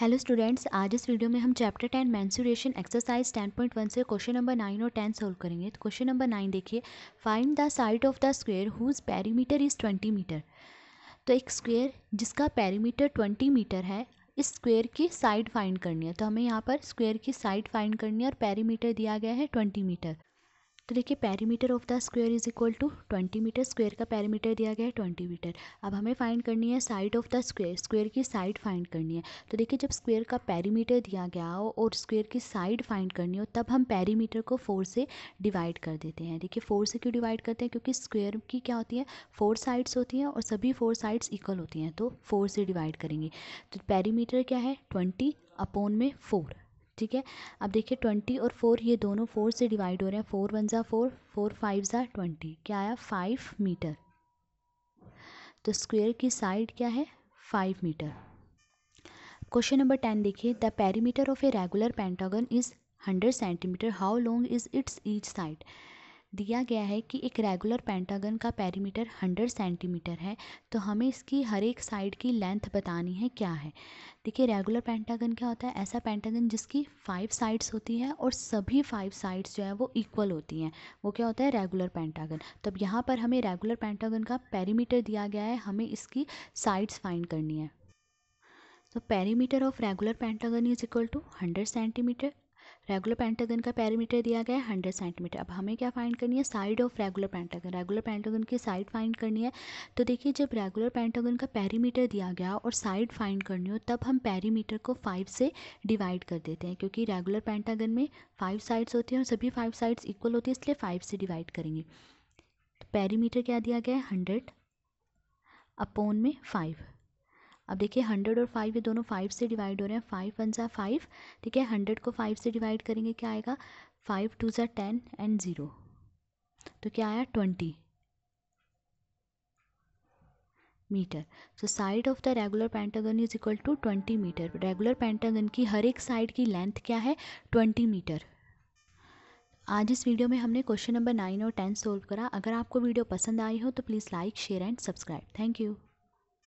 hello students आज इस video में हम chapter ten mensuration exercise ten point one से क्वेश्चन नंबर नाइन और टेन सोल्व करेंगे तो क्वेश्चन नंबर नाइन देखिए find the side of the square whose perimeter is twenty metre तो एक स्क्वेयर जिसका पैरीमीटर ट्वेंटी मीटर है इस स्क्वेयर की साइड फाइंड करनी है तो हमें यहाँ पर स्क्वेयर की साइड फाइंड करनी है और पैरीमीटर दिया गया है ट्वेंटी मीटर तो देखिए perimeter of the square is equal to twenty metre square का पैरीमीटर दिया गया है ट्वेंटी मीटर अब हमें फाइंड करनी है side of the square square की साइड फाइंड करनी है तो देखिए जब स्क्वायर का पैरीमीटर दिया गया हो और स्क्वायर की साइड फाइंड करनी हो तब हम पैरीमीटर को फोर से डिवाइड कर देते हैं देखिए फोर से क्यों डिवाइड करते हैं क्योंकि स्क्वेयर की क्या होती है फोर साइड्स होती हैं और सभी फोर साइड्स इक्वल होती हैं तो फोर से डिवाइड करेंगे तो पैरीमीटर क्या है ट्वेंटी अपोन में फोर ठीक है अब देखिए ट्वेंटी और फोर ये दोनों फोर से डिवाइड हो रहे हैं फोर वन ज़ा फोर फोर फाइव ज़ा ट्वेंटी क्या आया फाइव मीटर तो स्क्वेयर की साइड क्या है five metre question number ten देखिए the perimeter of a regular pentagon is hundred centimetre how long is its each side दिया गया है कि एक रेगुलर पेंटागन का पैरीमीटर 100 सेंटीमीटर है तो हमें इसकी हर एक साइड की लेंथ बतानी है क्या है देखिए रेगुलर पेंटागन क्या होता है ऐसा पेंटागन जिसकी फाइव साइड्स होती है और सभी फाइव साइड्स जो है वो इक्वल होती हैं वो क्या होता है रेगुलर पेंटागन तब यहाँ पर हमें रेगुलर पेंटागन का पैरीमीटर दिया गया है हमें इसकी साइड्स फाइंड करनी है तो perimeter of regular pentagon is equal to hundred centimetre regular pentagon का पैरीमीटर दिया गया है हंड्रेड सेंटीमीटर अब हमें क्या फाइंड करनी है side of regular pentagon regular pentagon की साइड फाइंड करनी है तो देखिए जब रेगुलर पेंटागन का पैरीमीटर दिया गया और साइड फाइंड करनी हो तब हम पैरामीटर को फाइव से डिवाइड कर देते हैं क्योंकि रेगुलर पेंटागन में फाइव साइड्स होती हैं और सभी फाइव साइड्स इक्वल होती है इसलिए फाइव से डिवाइड करेंगे तो पैरीमीटर क्या दिया गया है हंड्रेड अपोन में फाइव अब देखिए हंड्रेड और फाइव ये दोनों फाइव से डिवाइड हो रहे हैं फाइव वन ज़ा फाइव ठीक है हंड्रेड को फाइव से डिवाइड करेंगे क्या आएगा फाइव टू ज़ा टेन एंड ज़ीरो तो क्या आया twenty metre so side of the regular pentagon is equal to twenty metre regular pentagon की हर एक साइड की लेंथ क्या है ट्वेंटी मीटर आज इस वीडियो में हमने क्वेश्चन नंबर नाइन और टेन सोल्व करा अगर आपको वीडियो पसंद आई हो तो please like share and subscribe thank you